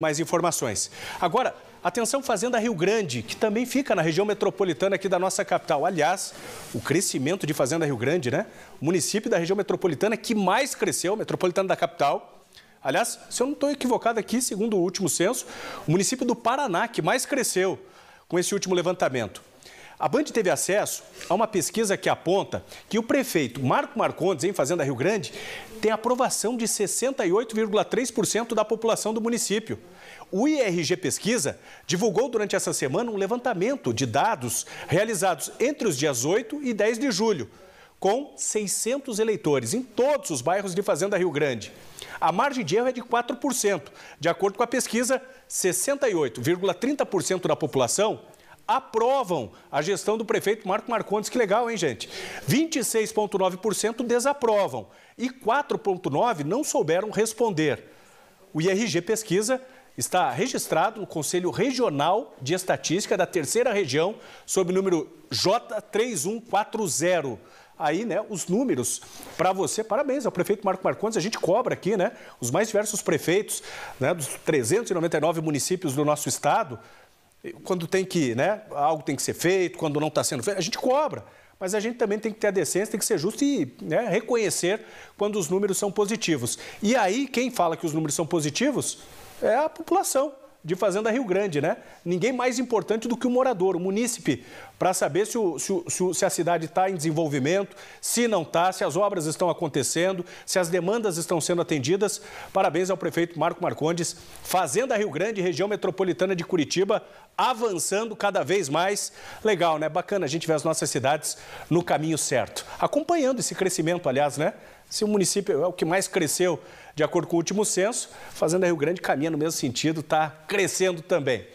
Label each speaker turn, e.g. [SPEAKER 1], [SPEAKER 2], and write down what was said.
[SPEAKER 1] mais informações. Agora, atenção Fazenda Rio Grande, que também fica na região metropolitana aqui da nossa capital. Aliás, o crescimento de Fazenda Rio Grande, né? O município da região metropolitana que mais cresceu, metropolitana da capital. Aliás, se eu não estou equivocado aqui, segundo o último censo, o município do Paraná que mais cresceu com esse último levantamento. A Band teve acesso a uma pesquisa que aponta que o prefeito Marco Marcondes, em Fazenda Rio Grande, tem aprovação de 68,3% da população do município. O IRG Pesquisa divulgou durante essa semana um levantamento de dados realizados entre os dias 8 e 10 de julho, com 600 eleitores em todos os bairros de Fazenda Rio Grande. A margem de erro é de 4%. De acordo com a pesquisa, 68,30% da população aprovam a gestão do prefeito Marco Marcondes. Que legal, hein, gente? 26,9% desaprovam e 4,9% não souberam responder. O IRG Pesquisa está registrado no Conselho Regional de Estatística da Terceira Região, sob o número J3140 aí, né, os números para você. Parabéns ao prefeito Marco Marcondes. A gente cobra aqui, né, os mais diversos prefeitos, né, dos 399 municípios do nosso estado quando tem que, né, algo tem que ser feito, quando não está sendo feito, a gente cobra. Mas a gente também tem que ter a decência, tem que ser justo e né, reconhecer quando os números são positivos. E aí, quem fala que os números são positivos é a população de Fazenda Rio Grande, né? Ninguém mais importante do que o morador, o munícipe, para saber se, o, se, se, a cidade está em desenvolvimento, se não está, se as obras estão acontecendo, se as demandas estão sendo atendidas. Parabéns ao prefeito Marco Marcondes. Fazenda Rio Grande, região metropolitana de Curitiba, avançando cada vez mais. Legal, né? Bacana a gente ver as nossas cidades no caminho certo. Acompanhando esse crescimento, aliás, né? Se o município é o que mais cresceu, de acordo com o último censo, Fazenda Rio Grande caminha no mesmo sentido, está crescendo crescendo também.